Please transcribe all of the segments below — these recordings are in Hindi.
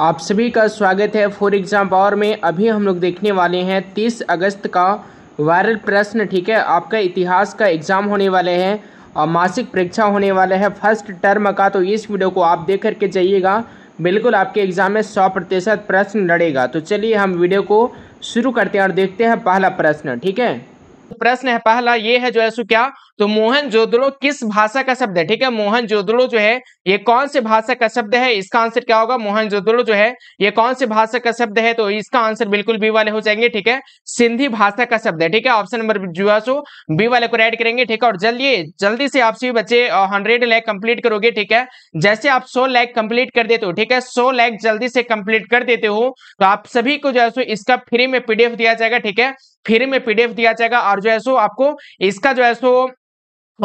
आप सभी का स्वागत है फॉर एग्ज़ाम पावर में अभी हम लोग देखने वाले हैं 30 अगस्त का वायरल प्रश्न ठीक है आपका इतिहास का एग्ज़ाम होने वाले हैं और मासिक परीक्षा होने वाले है फर्स्ट टर्म का तो इस वीडियो को आप देख करके जाइएगा बिल्कुल आपके एग्ज़ाम में सौ प्रतिशत प्रश्न लड़ेगा तो चलिए हम वीडियो को शुरू करते हैं और देखते हैं पहला प्रश्न ठीक है प्रश्न है पहला ये है जो है सो क्या तो मोहन जोदड़ो किस भाषा का शब्द है ठीक है मोहन जोदड़ो जो है ये कौन से भाषा का शब्द है इसका आंसर क्या होगा मोहन जोदड़ो जो है ये कौन से भाषा का शब्द है तो इसका आंसर बिल्कुल बी वाले हो जाएंगे ठीक है सिंधी भाषा का शब्द है ठीक है ऑप्शन नंबर जो है सो बी वाले को रेड करेंगे ठीक है और जल्दी जल्दी से आप सभी बच्चे हंड्रेड लैक कंप्लीट करोगे ठीक है जैसे आप सौ लैक कंप्लीट कर देते हो ठीक है सो लैक जल्दी से कंप्लीट कर देते हो तो आप सभी को जो है सो इसका फ्री में पीडीएफ दिया जाएगा ठीक है फ्री में पीडीएफ दिया जाएगा और जो है सो आपको इसका जो है सो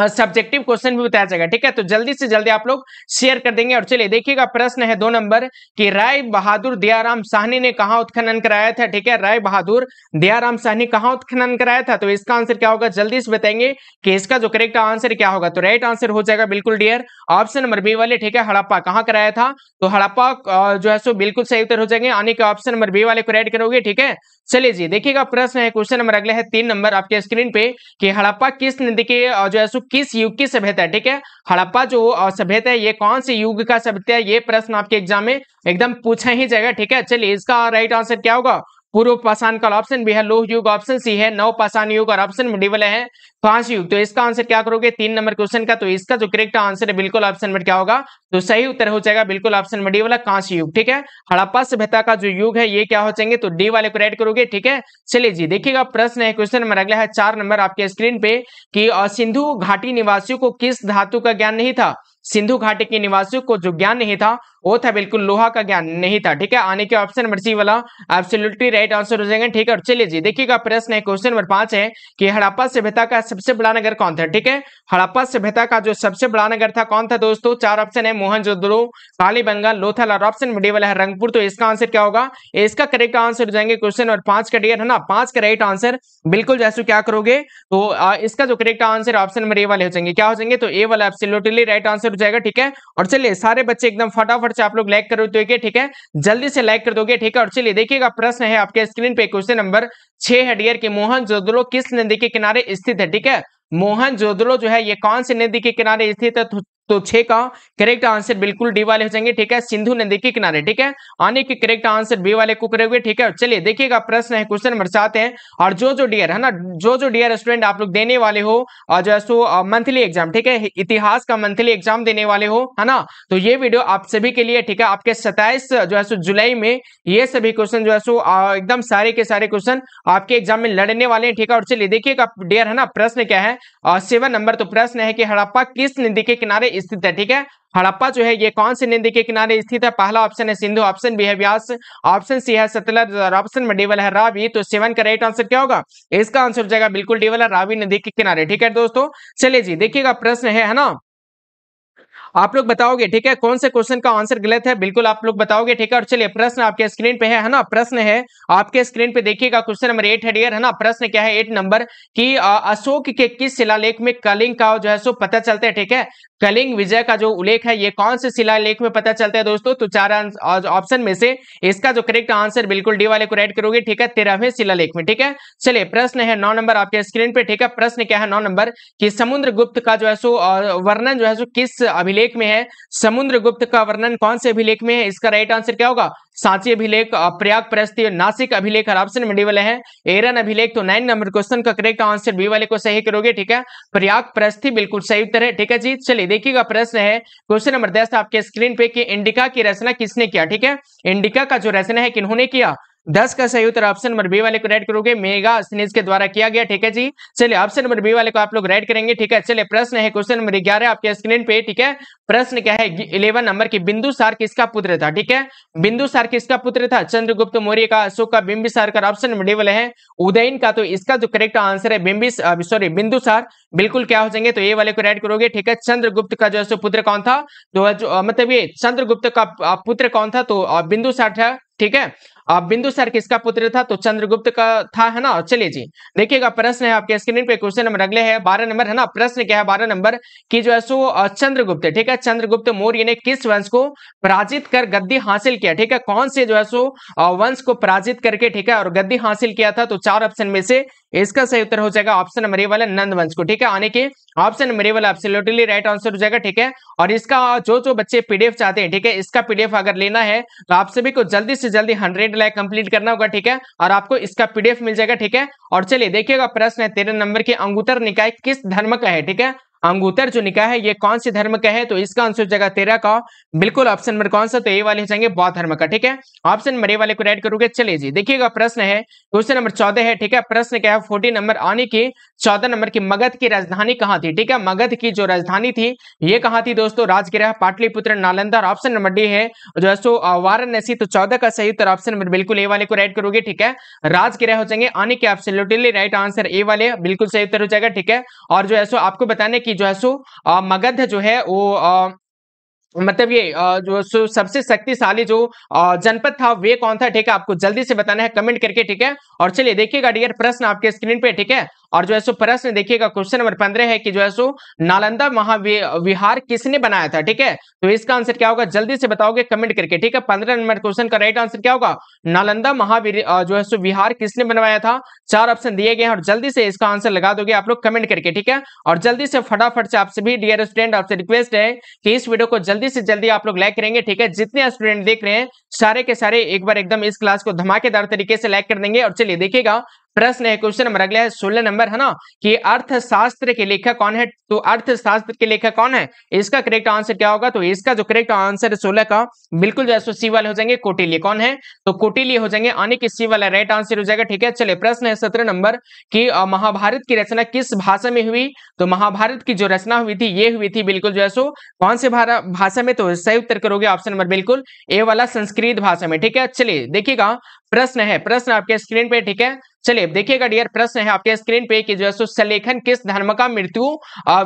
सब्जेक्टिव क्वेश्चन भी बताया जाएगा ठीक है तो जल्दी से जल्दी आप लोग शेयर कर देंगे और चलिए देखिएगा प्रश्न है दो नंबर कि राय बहादुर दयाराम साहनी ने कहा उत्खनन कराया था ठीक है राय बहादुर दयाराम साहनी कहा उत्खनन कराया था तो इसका आंसर क्या होगा जल्दी से बताएंगे कि इसका जो करेक्ट आंसर क्या होगा तो राइट आंसर हो जाएगा बिल्कुल डियर ऑप्शन नंबर बी वाले ठीक है हड़प्पा कहाँ कराया था तो हड़प्पा जो है सो बिल्कुल सही उत्तर हो जाएंगे आने के ऑप्शन नंबर बी वाले को राइट करोगे ठीक है चलिए जी देखिएगा प्रश्न है क्वेश्चन नंबर अगले है तीन नंबर आपके स्क्रीन पे कि हड़प्पा किस नदी के जो है सो किस युग की सभ्यता है ठीक है हड़प्पा जो सभ्यता है ये कौन से युग का सभ्यता है ये प्रश्न आपके एग्जाम में एकदम पूछा ही जाएगा ठीक है चलिए इसका राइट आंसर क्या होगा पूर्व पाषाण काल ऑप्शन बी है लोह युग ऑप्शन सी है नव पाषाण युग और ऑप्शन मिडिवल है पांच युग तो इसका आंसर क्या करोगे तीन नंबर क्वेश्चन का तो इसका जो करेक्ट आंसर है बिल्कुल ऑप्शन नंबर क्या होगा तो सही उत्तर हो जाएगा बिल्कुल ऑप्शन नंबर डी वाला कांस्य युग ठीक है हड़प्पा सभ्यता का जो युग है ये क्या हो जाएंगे तो डी वाले को रेड करोगे ठीक है चलिए जी देखिएगा प्रश्न है क्वेश्चन नंबर अगला है चार नंबर आपके स्क्रीन पे कि सिंधु घाटी निवासियों को किस धातु का ज्ञान नहीं था सिंधु घाटी के निवासियों को जो ज्ञान नहीं था वो था बिल्कुल लोहा का ज्ञान नहीं था ठीक है आने के ऑप्शन नंबर सी वाला एब्सोल्युटली राइट आंसर हो जाएंगे ठीक है और चलिए जी देखिएगा प्रश्न है क्वेश्चन नंबर पांच है कि हड़प्पा सभ्यता का सबसे बड़ा नगर कौन था ठीक है हड़प्पा सभ्यता का जो सबसे बड़ा नगर था कौन था दोस्तों चार ऑप्शन है जोद्रो काली बंगाल लोथल और ऑप्शन बी वाला है रंगपुर तो इसका आंसर क्या होगा इसका करेक्ट आंसर हो जाएंगे क्वेश्चन नंबर पांच का डियर है ना पांच का राइट आंसर बिल्कुल जैसे क्या करोगे तो इसका जो correct answer option number A वाले हो जाएंगे क्या हो जाएंगे तो ए वाला एब्सोल्युटली राइट आंसर जाएगा ठीक है और चलिए सारे बच्चे एकदम फटाफट से आप लोग लाइक कर दोगे ठीक है जल्दी से लाइक कर दोगे ठीक है और चलिए देखिएगा प्रश्न है आपके स्क्रीन पे क्वेश्चन नंबर छह है डियर की मोहन जोदलो किस नदी के किनारे स्थित है ठीक है मोहन जोदलो जो है ये कौन सी नदी के किनारे स्थित है तो तो छह का करेक्ट आंसर बिल्कुल डी वाले हो जाएंगे ठीक है सिंधु नदी के किनारे ठीक है आने के करेक्ट आंसर बी वाले को करेंगे ठीक है चलिए देखिएगा प्रश्न है क्वेश्चन नंबर सात है और जो जो डियर है ना जो जो डियर स्टूडेंट आप लोग देने वाले हो जो है सो मंथली एग्जाम ठीक है इतिहास का मंथली एग्जाम देने वाले हो है ना तो ये वीडियो आप सभी के लिए ठीक है आपके सताइस जो है सो जुलाई में ये सभी क्वेश्चन जो है सो एकदम सारे के सारे क्वेश्चन आपके एग्जाम में लड़ने वाले हैं ठीक है और चलिए देखिएगा डियर है ना प्रश्न क्या है सेवन नंबर तो प्रश्न है कि हड़प्पा किस नदी के किनारे स्थित है ठीक है हड़प्पा जो है ये कौन से नदी के किनारे स्थित है पहला ऑप्शन है सिंधु ऑप्शन बी है व्यास ऑप्शन सी है सतलज और ऑप्शन में डीवल है रावी तो सेवन का राइट आंसर क्या होगा इसका आंसर हो जाएगा बिल्कुल डीवल है रावी नदी के किनारे ठीक है दोस्तों चले जी देखिएगा प्रश्न है, है ना आप लोग बताओगे ठीक है कौन से क्वेश्चन का आंसर गलत है बिल्कुल आप लोग बताओगे ठीक है और चलिए प्रश्न आपके स्क्रीन पे है है ना प्रश्न है आपके स्क्रीन पे देखिएगा क्वेश्चन नंबर एट है डियर है ना प्रश्न क्या है एट नंबर कि अशोक के किस शिलालेख में कलिंग का जो है सो पता चलता है ठीक है कलिंग विजय का जो उल्लेख है ये कौन से शिलालेख में पता चलता है दोस्तों तो चार ऑप्शन में से इसका जो करेक्ट आंसर बिल्कुल डी वाले को राइट करोगे ठीक है तेरहवें शिलालेख में ठीक है चलिए प्रश्न है नौ नंबर आपके स्क्रीन पे ठीक है प्रश्न क्या है नौ नंबर कि समुद्र गुप्त का जो है सो वर्णन जो है सो किस अभिलेख में है समुद्र गुप्त का वर्णन कौन से अभिलेख में है इसका राइट आंसर क्या होगा सांची अभिलेख प्रयाग प्रस्थ नासिक अभिलेख और ऑप्शन डी वाले हैं एरन अभिलेख तो नाइन नंबर क्वेश्चन का करेक्ट आंसर बी वाले को सही करोगे ठीक है प्रयाग प्रस्थी बिल्कुल सही उत्तर है ठीक है जी चलिए देखिएगा प्रश्न है क्वेश्चन नंबर दस आपके स्क्रीन पे कि इंडिका की रचना किसने किया ठीक है इंडिका का जो रचना है किन्होंने किया दस का सही उत्तर ऑप्शन नंबर बी वाले को राइट करोगे मेगा स्नेज के द्वारा किया गया ठीक है जी चलिए ऑप्शन नंबर बी वाले को आप लोग राइट करेंगे ठीक है चलिए प्रश्न है क्वेश्चन नंबर ग्यारह आपके स्क्रीन पे ठीक है प्रश्न क्या है इलेवन नंबर की बिंदु सार किसका पुत्र था ठीक है बिंदु सार किसका पुत्र था चंद्रगुप्त मौर्य का अशोक का सार का ऑप्शन नंबर डी वाले है उदयन का तो इसका जो करेक्ट आंसर है बिंबिस सॉरी बिंदुसार बिल्कुल क्या हो जाएंगे तो ए वाले को राइट करोगे ठीक है चंद्रगुप्त का जो है पुत्र कौन था तो मतलब ये चंद्रगुप्त का पुत्र कौन था तो बिंदुसार था ठीक है बिंदु सर किसका पुत्र था तो चंद्रगुप्त का था है ना चलिए जी देखिएगा प्रश्न है आपके स्क्रीन पे क्वेश्चन नंबर अगले है बारह नंबर है ना प्रश्न क्या है बारह नंबर की जो है सो चंद्रगुप्त ठीक है चंद्रगुप्त मौर्य ने किस वंश को पराजित कर गद्दी हासिल किया ठीक है कौन से जो है सो वंश को पराजित करके ठीक है और गद्दी हासिल किया था तो चार ऑप्शन में से इसका सही उत्तर हो जाएगा ऑप्शन नंबर ए वाला नंद वंश को ठीक है आने के ऑप्शन नंबर ए वाला एब्सोल्युटली राइट आंसर हो जाएगा ठीक है और इसका जो जो बच्चे पीडीएफ चाहते हैं ठीक है इसका पीडीएफ अगर लेना है तो आप सभी को जल्दी से जल्दी हंड्रेड सेकेंड कंप्लीट करना होगा ठीक है और आपको इसका पीडीएफ मिल जाएगा ठीक है और चलिए देखिएगा प्रश्न है तेरह नंबर की अंगुतर निकाय किस धर्म का है ठीक है अंगूतर जो निकाय है ये कौन से धर्म का है तो इसका आंसर हो जाएगा तेरह का बिल्कुल ऑप्शन नंबर कौन सा तो ए वाले हो जाएंगे बौद्ध धर्म का ठीक है ऑप्शन नंबर ए वाले को रेड करोगे चले जी देखिएगा प्रश्न है क्वेश्चन नंबर चौदह है ठीक है प्रश्न क्या है फोर्टी नंबर आने की चौदह नंबर की मगध की राजधानी कहाँ थी ठीक है मगध की जो राजधानी थी ये कहाँ थी दोस्तों राजगिरह पाटलिपुत्र नालंदा और ऑप्शन नंबर डी है जो है वाराणसी तो चौदह का सही उत्तर ऑप्शन नंबर बिल्कुल ए वाले को राइट करोगे ठीक है राजगिरह हो जाएंगे आने के ऑप्शन राइट आंसर ए वाले बिल्कुल सही उत्तर हो जाएगा ठीक है और जो है सो आपको बताने की जो है सो मगध जो है वो आ, मतलब ये जो सबसे शक्तिशाली जो जनपद था वे कौन था ठीक है आपको जल्दी से बताना है कमेंट करके ठीक है और चलिए देखिएगा डियर प्रश्न आपके स्क्रीन पे ठीक है और जो है सो प्रश्न देखिएगा क्वेश्चन नंबर पंद्रह है कि जो है सो नालंदा महाविहार किसने बनाया था ठीक है तो इसका आंसर क्या होगा जल्दी से बताओगे कमेंट करके ठीक है पंद्रह नंबर क्वेश्चन का राइट आंसर क्या होगा नालंदा महावीर जो है सो विहार किसने बनवाया था चार ऑप्शन दिए गए हैं और जल्दी से इसका आंसर लगा दोगे आप लोग कमेंट करके ठीक है और जल्दी से फटाफट से आप सभी डियर स्टूडेंट आपसे रिक्वेस्ट है कि इस वीडियो को जल्दी से जल्दी आप लोग लाइक करेंगे ठीक है जितने स्टूडेंट देख रहे हैं सारे के सारे एक बार एकदम इस क्लास को धमाकेदार तरीके से लाइक कर देंगे और चलिए देखिएगा प्रश्न है क्वेश्चन नंबर अगला है सोलह नंबर है ना कि अर्थशास्त्र के लेखक कौन है तो अर्थशास्त्र के लेखक कौन है इसका करेक्ट आंसर क्या होगा तो इसका जो करेक्ट आंसर है सोलह का बिल्कुल जो सी वाले हो जाएंगे कोटिली कौन है तो कोटिली हो जाएंगे अनेक सी वाला राइट आंसर हो जाएगा ठीक है चले प्रश्न है सत्रह नंबर की महाभारत की रचना किस भाषा में हुई तो महाभारत की जो रचना हुई थी ये हुई थी बिल्कुल जो है सो कौन से भाषा में तो सही उत्तर करोगे ऑप्शन नंबर बिल्कुल ए वाला संस्कृत भाषा में ठीक है चलिए देखिएगा प्रश्न है प्रश्न आपके स्क्रीन पे ठीक है चलिए देखिएगा डियर प्रश्न है आपके स्क्रीन पे कि जो है सो सलेखन किस धर्म का मृत्यु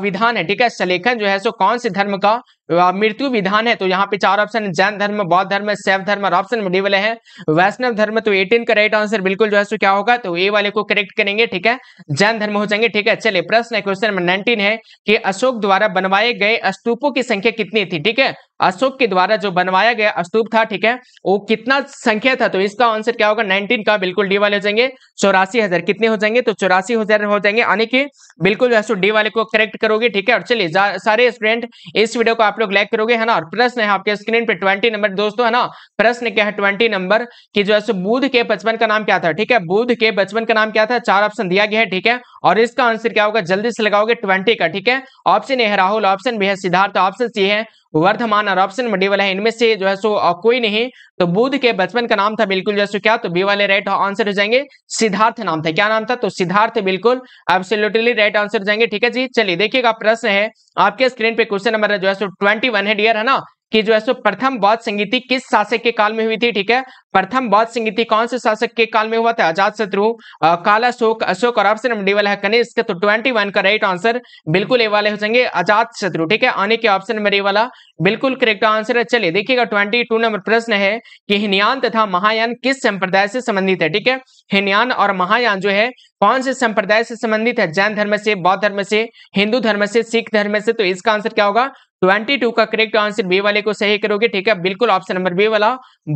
विधान है ठीक है सलेखन जो है सो कौन से धर्म का मृत्यु विधान है तो यहाँ पे चार ऑप्शन है जैन धर्म बौद्ध धर्म शैव धर्म और ऑप्शन डी वाले हैं वैष्णव धर्म तो एटीन का राइट आंसर बिल्कुल जो है सो क्या होगा तो ए वाले को करेक्ट करेंगे ठीक है जैन धर्म हो जाएंगे ठीक है चलिए प्रश्न है क्वेश्चन नंबर नाइनटीन है कि अशोक द्वारा बनवाए गए स्तूपों की संख्या कितनी थी ठीक है अशोक के द्वारा जो बनवाया गया स्तूप था ठीक है वो कितना संख्या था तो इसका आंसर क्या होगा 19 का बिल्कुल डी वाले हो जाएंगे चौरासी हजार कितने हो जाएंगे तो चौरासी हजार हो जाएंगे यानी कि बिल्कुल जो डी वाले को करेक्ट करोगे ठीक है और चलिए सारे स्टूडेंट इस वीडियो को आप लोग लाइक करोगे है ना और प्रश्न है आपके स्क्रीन पे ट्वेंटी नंबर दोस्तों है ना प्रश्न क्या है ट्वेंटी नंबर की जो है बुध के बचपन का नाम क्या था ठीक है बुध के बचपन का नाम क्या था चार ऑप्शन दिया गया है ठीक है और इसका आंसर क्या होगा जल्दी से लगाओगे ट्वेंटी का ठीक है ऑप्शन ए है राहुल ऑप्शन बी है सिद्धार्थ ऑप्शन सी है वर्धमान और ऑप्शन डी वाला है इनमें से जो है सो कोई नहीं तो बुद्ध के बचपन का नाम था बिल्कुल जो है सो क्या तो बी वाले राइट आंसर हो जाएंगे सिद्धार्थ नाम था क्या नाम था तो सिद्धार्थ बिल्कुल एब्सोल्युटली राइट आंसर हो जाएंगे ठीक है जी चलिए देखिएगा प्रश्न है आपके स्क्रीन पे क्वेश्चन नंबर जो है सो ट्वेंटी है डियर है ना कि जो है सो प्रथम बौद्ध संगीति किस शासक के काल में हुई थी ठीक है प्रथम बौद्ध संगीति कौन से शासक के काल में हुआ था अजात शत्रु काला अशोक अशोक और ऑप्शन नंबर डी वाला है कनिष्क तो 21 का राइट आंसर बिल्कुल ए वाले हो जाएंगे अजात शत्रु ठीक है आने के ऑप्शन नंबर ए वाला बिल्कुल करेक्ट आंसर है चलिए देखिएगा टू नंबर प्रश्न है कि हिन्यान तथा महायान किस संप्रदाय से संबंधित है ठीक है हिन्यान और महायान जो है कौन से संप्रदाय से संबंधित है जैन धर्म से बौद्ध धर्म से हिंदू धर्म से सिख धर्म से तो इसका आंसर क्या होगा ट्वेंटी टू का करेक्ट आंसर बी वाले को सही करोगे ठीक है बिल्कुल ऑप्शन नंबर बी वाला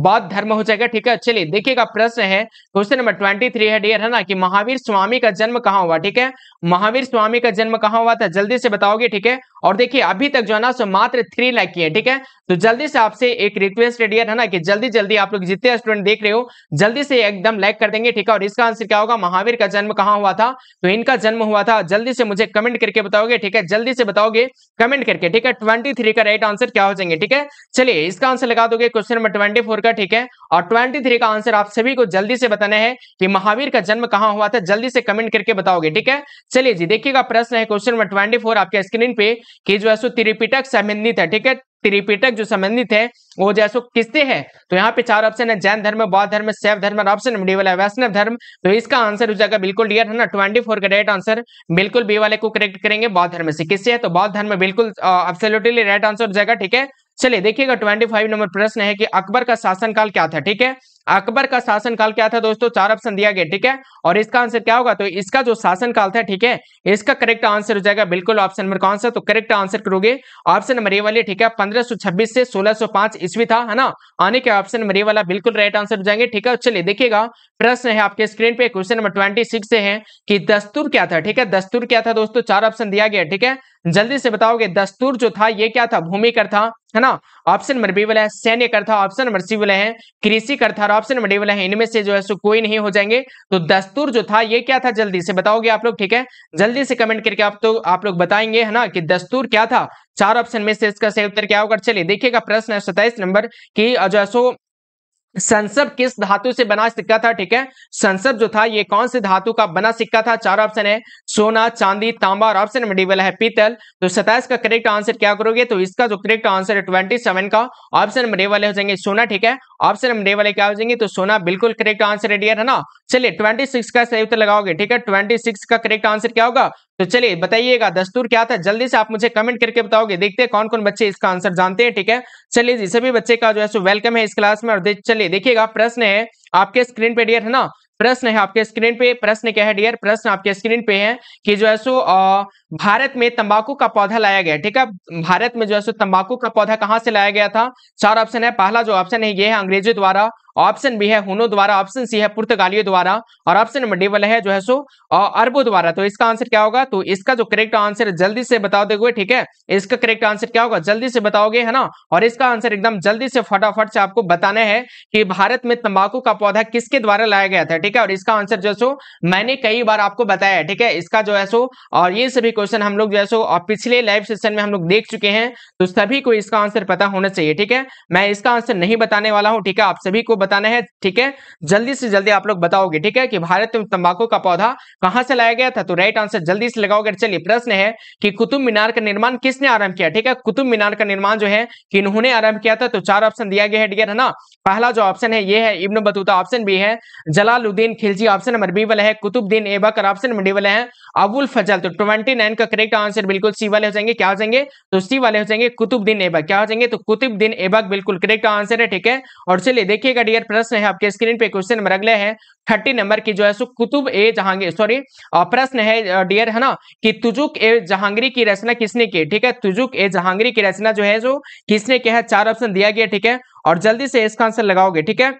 बात धर्म हो जाएगा ठीक है चलिए देखिएगा प्रश्न है क्वेश्चन नंबर ट्वेंटी थ्री है डियर है ना कि महावीर स्वामी का जन्म कहाँ हुआ ठीक है महावीर स्वामी का जन्म कहाँ हुआ था जल्दी से बताओगे ठीक है और देखिए अभी तक जो है ना सो मात्र थ्री लाख की है ठीक है तो जल्दी से आपसे एक रिक्वेस्ट है डियर है ना कि जल्दी जल्दी आप लोग जितने स्टूडेंट देख रहे हो जल्दी से एकदम लाइक कर देंगे ठीक है और इसका आंसर क्या होगा महावीर का जन्म कहाँ हुआ था तो इनका जन्म हुआ था जल्दी से मुझे कमेंट करके बताओगे ठीक है जल्दी से बताओगे कमेंट करके ठीक है थ्री का राइट आंसर क्या हो जाएंगे ठीक है चलिए इसका आंसर लगा दोगे क्वेश्चन नंबर फोर का ठीक है और ट्वेंटी थ्री का आंसर आप सभी को जल्दी से बताना है कि महावीर का जन्म कहाँ हुआ था जल्दी से कमेंट करके बताओगे ठीक है चलिए जी देखिएगा प्रश्न है क्वेश्चन नंबर ट्वेंटी आपके स्क्रीन पे कि जो है सो त्रिपिटक संबंधित है ठीक है त्रिपिटक जो संबंधित है वो जैसो किसते है तो यहाँ पे चार ऑप्शन है जैन धर्म बौद्ध धर्म शैव धर्म और ऑप्शन मिडिवल है वैष्णव धर्म तो इसका आंसर हो जाएगा बिल्कुल डियर है ना ट्वेंटी फोर का राइट आंसर बिल्कुल बी वाले को करेक्ट करेंगे बौद्ध धर्म से किससे है तो बौद्ध धर्म बिल्कुल राइट आंसर हो जाएगा ठीक है चलिए देखिएगा 25 नंबर प्रश्न है कि अकबर का शासनकाल क्या था ठीक है अकबर का शासनकाल क्या था दोस्तों चार ऑप्शन दिया गया ठीक है और इसका आंसर क्या होगा तो इसका जो शासनकाल था ठीक है इसका करेक्ट आंसर हो जाएगा बिल्कुल ऑप्शन नंबर कौन सा तो करेक्ट आंसर करोगे ऑप्शन नंबर ए वाले ठीक है पंद्रह से सोलह ईस्वी था है ना आने के ऑप्शन नंबर ए वाला बिल्कुल राइट आंसर हो जाएंगे ठीक है चलिए देखिएगा प्रश्न है आपके स्क्रीन पे क्वेश्चन नंबर ट्वेंटी सिक्स है कि दस्तूर क्या था ठीक है दस्तूर क्या था दोस्तों चार ऑप्शन दिया गया ठीक है जल्दी से बताओगे दस्तूर जो था ये क्या था भूमि कर था है ना ऑप्शन नंबर बी वाला है सैन्य कर था ऑप्शन नंबर सी वाला है कृषि कर था ऑप्शन बड़े डी वाला है इनमें से जो है सो कोई नहीं हो जाएंगे तो दस्तूर जो था ये क्या था जल्दी से बताओगे आप लोग ठीक है जल्दी से कमेंट करके आप तो आप लोग बताएंगे है ना कि दस्तूर क्या था चार ऑप्शन में से इसका सही उत्तर क्या होगा चलिए देखिएगा प्रश्न है सताइस नंबर की जो है सो संसब किस धातु से बना सिक्का था ठीक है संसब जो था ये कौन से धातु का बना सिक्का था चार ऑप्शन है सोना चांदी तांबा और ऑप्शन नंबर डी वाला है पीतल तो सताइस का करेक्ट आंसर क्या करोगे तो इसका जो करेक्ट आंसर है ट्वेंटी सेवन का ऑप्शन नंबर वाले हो जाएंगे सोना ठीक है ऑप्शन नंबर वाले क्या हो जाएंगे तो सोना बिल्कुल करेक्ट आंसर है डियर है ना चलिए ट्वेंटी सिक्स का सही उत्तर लगाओगे ठीक है ट्वेंटी सिक्स का करेक्ट आंसर क्या होगा तो चलिए बताइएगा दस्तूर क्या था जल्दी से आप मुझे कमेंट करके बताओगे देखते हैं कौन कौन बच्चे इसका आंसर जानते हैं ठीक है चलिए जी सभी बच्चे का जो है सो वेलकम है इस क्लास में और दे, चलिए देखिएगा प्रश्न है आपके स्क्रीन पे डियर है ना प्रश्न है आपके स्क्रीन पे प्रश्न क्या है डियर प्रश्न आपके स्क्रीन पे है कि जो है सो भारत में तंबाकू का पौधा लाया गया ठीक है भारत में जो है सो तंबाकू का पौधा कहाँ से लाया गया था चार ऑप्शन है पहला जो ऑप्शन है ये है अंग्रेजों द्वारा ऑप्शन बी है हुनो द्वारा ऑप्शन सी है पुर्तगालियों द्वारा और ऑप्शन नंबर डी वाला है जो है सो अरबों द्वारा तो इसका आंसर क्या होगा तो इसका जो करेक्ट आंसर जल्दी से बता दोगे ठीक है इसका करेक्ट आंसर क्या होगा जल्दी से बताओगे है ना और इसका आंसर एकदम जल्दी से फटाफट से आपको बताना है कि भारत में तंबाकू का पौधा किसके द्वारा लाया गया था ठीक है और इसका आंसर जो है सो मैंने कई बार आपको बताया ठीक है इसका जो है सो और ये सभी क्वेश्चन हम लोग जो है सो पिछले लाइव सेशन में हम लोग देख चुके हैं तो सभी को इसका आंसर पता होना चाहिए ठीक है मैं इसका आंसर नहीं बताने वाला हूँ ठीक है आप सभी को बताना है ठीक है जल्दी से जल्दी आप लोग बताओगे ठीक है कि भारत में तंबाकू का पौधा कहां से लाया गया था तो राइट आंसर जल्दी से लगाओगे चलिए प्रश्न है कि कुतुब मीनार का निर्माण किसने आरंभ किया ठीक है कुतुब मीनार का निर्माण जो है कि इन्होंने आरंभ किया था तो चार ऑप्शन दिया गया है डियर है ना पहला जो ऑप्शन है ये है इब्न बतूता ऑप्शन बी है Jalaluddin Khilji option number B वाला है Qutubuddin Aibak option number D वाले हैं अबुल फजल तो ट्वेंटी नाइन का करेक्ट आंसर बिल्कुल सी वाले हो जाएंगे क्या हो जाएंगे तो सी वाले हो जाएंगे कुतुबुद्दीन एबक क्या हो जाएंगे तो कुतुबुद्दीन एबक बिल्कुल करेक्ट आंसर है ठीक है और चलिए देखिएगा क्लियर प्रश्न है आपके स्क्रीन पे क्वेश्चन नंबर अगले है थर्टी नंबर की जो है सो कुतुब ए जहांगीर सॉरी प्रश्न है डियर है ना कि तुजुक ए जहांगीर की रचना किसने की ठीक है तुजुक ए जहांगीर की रचना जो है जो किसने किया है चार ऑप्शन दिया गया ठीक है और जल्दी से इसका आंसर लगाओगे ठीक है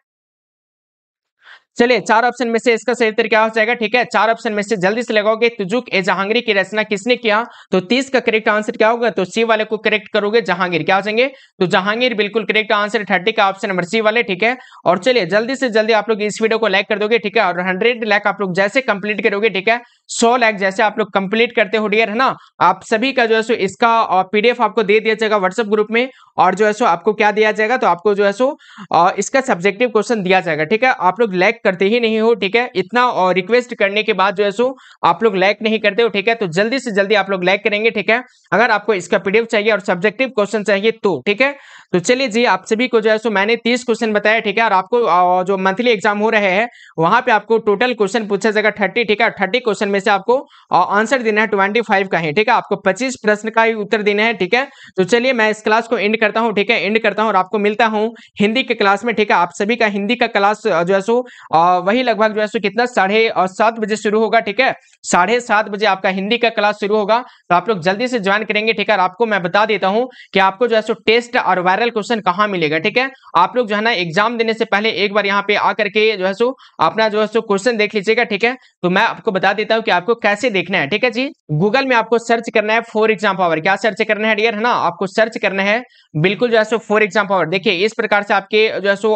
चलिए चार ऑप्शन में से इसका सही तरीका हो जाएगा ठीक है चार ऑप्शन में से जल्दी से लगाओगे तुजुक ए जहांगीर की रचना किसने किया तो तीस का करेक्ट आंसर क्या होगा तो सी वाले को करेक्ट करोगे जहांगीर क्या हो जाएंगे तो जहांगीर बिल्कुल करेक्ट आंसर थर्टी का ऑप्शन नंबर सी वाले ठीक है और चलिए जल्दी से जल्दी आप लोग इस वीडियो को लाइक कर दोगे ठीक है और हंड्रेड लाख आप लोग जैसे कंप्लीट करोगे ठीक है सौ लाख जैसे आप लोग कंप्लीट करते हो डियर है ना आप सभी का जो है सो इसका पीडीएफ आपको दे दिया जाएगा व्हाट्सएप ग्रुप में और जो है सो आपको क्या दिया जाएगा तो आपको जो है सो इसका सब्जेक्टिव क्वेश्चन दिया जाएगा ठीक है आप लोग लाइक करते ही नहीं हो ठीक है इतना और रिक्वेस्ट करने के बाद जो है सो आप लोग लाइक नहीं करते हो ठीक है तो जल्दी से जल्दी आप लोग लाइक करेंगे ठीक है अगर आपको इसका पीडीएफ चाहिए और सब्जेक्टिव क्वेश्चन चाहिए तो ठीक है तो चलिए जी आप सभी को जो है सो मैंने तीस क्वेश्चन बताया ठीक है और आपको जो मंथली एग्जाम हो रहे हैं वहां पे आपको टोटल क्वेश्चन पूछा जाएगा थर्टी ठीक है थर्टी क्वेश्चन में से आपको आंसर देना है ट्वेंटी फाइव का है ठीक है आपको पच्चीस प्रश्न का ही उत्तर देना है ठीक है तो चलिए मैं इस क्लास को एंड करता हूँ ठीक है एंड करता हूँ और आपको मिलता हूँ हिंदी के क्लास में ठीक है आप सभी का हिंदी का क्लास जो है सो वही लगभग जो है सो कितना साढ़े सात बजे शुरू होगा ठीक है साढ़े सात बजे आपका हिंदी का क्लास शुरू होगा तो आप लोग जल्दी से ज्वाइन करेंगे ठीक है आपको मैं बता देता हूँ कि आपको जो है सो टेस्ट और वायरल वायरल क्वेश्चन कहाँ मिलेगा ठीक है आप लोग जो है ना एग्जाम देने से पहले एक बार यहाँ पे आकर के जो है सो अपना जो है सो क्वेश्चन देख लीजिएगा ठीक है तो मैं आपको बता देता हूँ कि आपको कैसे देखना है ठीक है जी गूगल में आपको सर्च करना है फॉर एग्जाम पावर क्या सर्च करना है डियर है ना आपको सर्च करना है बिल्कुल जो है सो फॉर एग्जाम पावर देखिए इस प्रकार से आपके जो है सो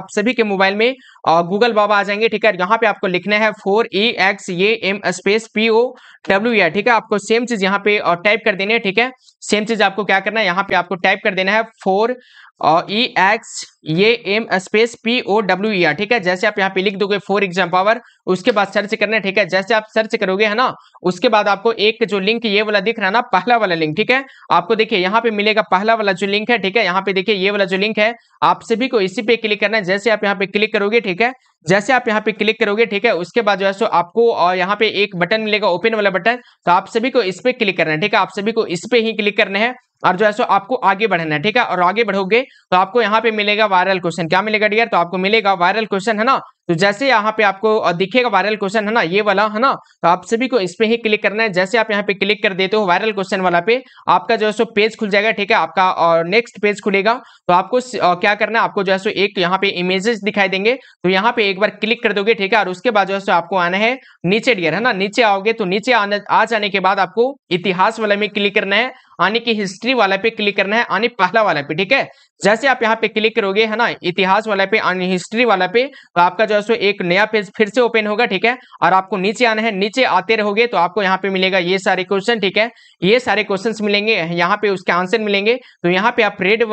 आप सभी के मोबाइल में गूगल बाबा आ जाएंगे ठीक है यहाँ पे आपको लिखना है for E X A M space P O W या ठीक है आपको सेम चीज यहाँ पे टाइप कर देनी है ठीक है सेम चीज आपको क्या करना है यहाँ पे आपको टाइप कर देना है फोर और E e X A M space P O W E R ठीक है जैसे आप यहाँ पे लिख दोगे फोर एग्जाम पावर उसके बाद सर्च करना ठीक है जैसे आप सर्च करोगे है ना उसके बाद आपको एक जो लिंक ये वाला दिख रहा है ना पहला वाला लिंक ठीक है आपको देखिए यहाँ पे मिलेगा पहला वाला जो लिंक है ठीक है यहाँ पे देखिए ये वाला जो लिंक है आप सभी को इसी पे क्लिक करना है जैसे आप यहाँ पे क्लिक करोगे ठीक है जैसे आप यहाँ पे क्लिक करोगे ठीक है उसके बाद जो है सो आपको यहाँ पे एक बटन मिलेगा ओपन वाला बटन तो आप सभी को इस पे क्लिक करना है ठीक है आप सभी को इस पे ही क्लिक करना है और जो है सो आपको आगे बढ़ना है ठीक है और आगे बढ़ोगे तो आपको यहाँ पे मिलेगा वायरल क्वेश्चन क्या मिलेगा डियर तो आपको मिलेगा वायरल क्वेश्चन है ना तो जैसे यहाँ पे आपको दिखेगा वायरल क्वेश्चन है ना ये वाला है ना तो आप सभी को इस पे ही क्लिक करना है जैसे आप यहाँ पे क्लिक कर देते हो वायरल क्वेश्चन वाला पे आपका जो है सो पेज खुल जाएगा ठीक है आपका और नेक्स्ट पेज खुलेगा तो आपको क्या करना है आपको जो है सो एक यहाँ पे इमेजेस दिखाई देंगे तो यहाँ पे एक बार क्लिक कर दोगे ठीक है और उसके बाद जो है सो आपको आना है नीचे डियर है ना नीचे आओगे तो नीचे आ जाने के बाद आपको इतिहास वाले में क्लिक करना है आने की हिस्ट्री वाला पे क्लिक करना है आने पहला वाला पे ठीक है जैसे आप यहाँ पे क्लिक करोगे है ना इतिहास वाला पे आने हिस्ट्री वाला पे तो आपका जो है सो एक नया पेज फिर से ओपन होगा ठीक है और आपको नीचे आना है नीचे आते रहोगे तो आपको यहाँ पे मिलेगा ये सारे क्वेश्चन ठीक है ये सारे क्वेश्चन मिलेंगे यहाँ पे उसके आंसर मिलेंगे तो यहाँ पे आप रेड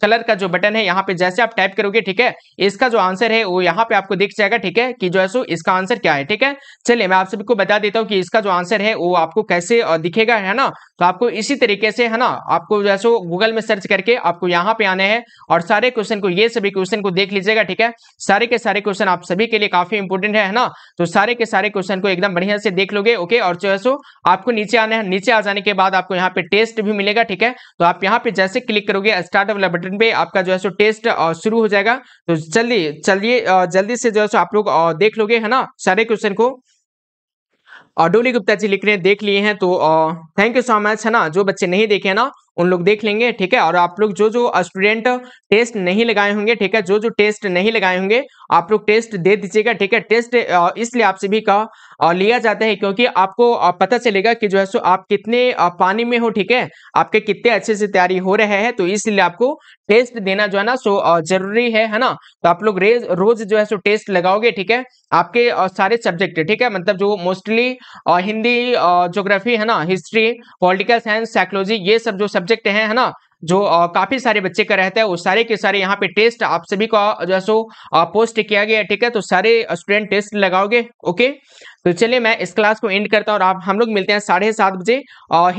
कलर का जो बटन है यहाँ पे जैसे आप टाइप करोगे ठीक है इसका जो आंसर है वो यहाँ पे आपको दिख जाएगा ठीक है कि जो है सो इसका आंसर क्या है ठीक है चलिए मैं आप सभी को बता देता हूँ कि इसका जो आंसर है वो आपको कैसे दिखेगा है ना तो आपको इसी तरीके से है ना आपको जैसे गूगल में सर्च करके आपको यहाँ पे आने हैं और सारे क्वेश्चन को ये सभी क्वेश्चन को देख लीजिएगा ठीक है सारे के सारे क्वेश्चन आप सभी के लिए काफी इंपोर्टेंट है ना तो सारे के सारे क्वेश्चन को एकदम बढ़िया से देख लोगे ओके और जो है सो आपको नीचे आने हैं नीचे आ जाने के बाद आपको यहाँ पे टेस्ट भी मिलेगा ठीक है तो आप यहाँ पे जैसे क्लिक करोगे स्टार्ट वाला बटन पे आपका जो है सो टेस्ट शुरू हो जाएगा तो जल्दी चलिए जल्दी से जो है सो आप लोग देख लोगे है ना सारे क्वेश्चन को डोली गुप्ता जी लिख रहे हैं देख लिए हैं तो थैंक यू सो मच है ना जो बच्चे नहीं देखे हैं ना उन लोग देख लेंगे ठीक है और आप लोग जो जो स्टूडेंट टेस्ट नहीं लगाए होंगे ठीक है जो जो टेस्ट नहीं लगाए होंगे आप लोग टेस्ट दे दीजिएगा ठीक है टेस्ट इसलिए आपसे भी कहा लिया जाता है क्योंकि आपको पता चलेगा कि जो है सो आप कितने पानी में हो ठीक है आपके कितने अच्छे से तैयारी हो रहे हैं तो इसलिए आपको टेस्ट देना जो है ना सो जरूरी है है ना तो आप लोग रोज जो है सो टेस्ट लगाओगे ठीक है आपके सारे सब्जेक्ट ठीक है मतलब जो मोस्टली हिंदी जोग्राफी है ना हिस्ट्री पॉलिटिकल साइंस साइकोलॉजी ये सब जो सब्जेक्ट हैं है ना जो काफी सारे बच्चे का रहता है वो सारे के सारे यहाँ पे टेस्ट आप सभी का जो है सो पोस्ट किया गया है ठीक है तो सारे स्टूडेंट टेस्ट लगाओगे ओके तो चलिए मैं इस क्लास को एंड करता हूँ और आप हम लोग मिलते हैं साढ़े सात बजे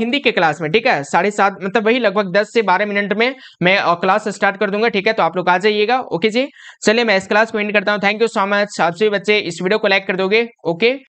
हिंदी के क्लास में ठीक है साढ़े सात मतलब वही लगभग दस से बारह मिनट में मैं क्लास स्टार्ट कर दूंगा ठीक है तो आप लोग आ जाइएगा ओके जी चलिए मैं इस क्लास को एंड करता हूँ थैंक यू सो मच आप सभी बच्चे इस वीडियो को लाइक कर दोगे ओके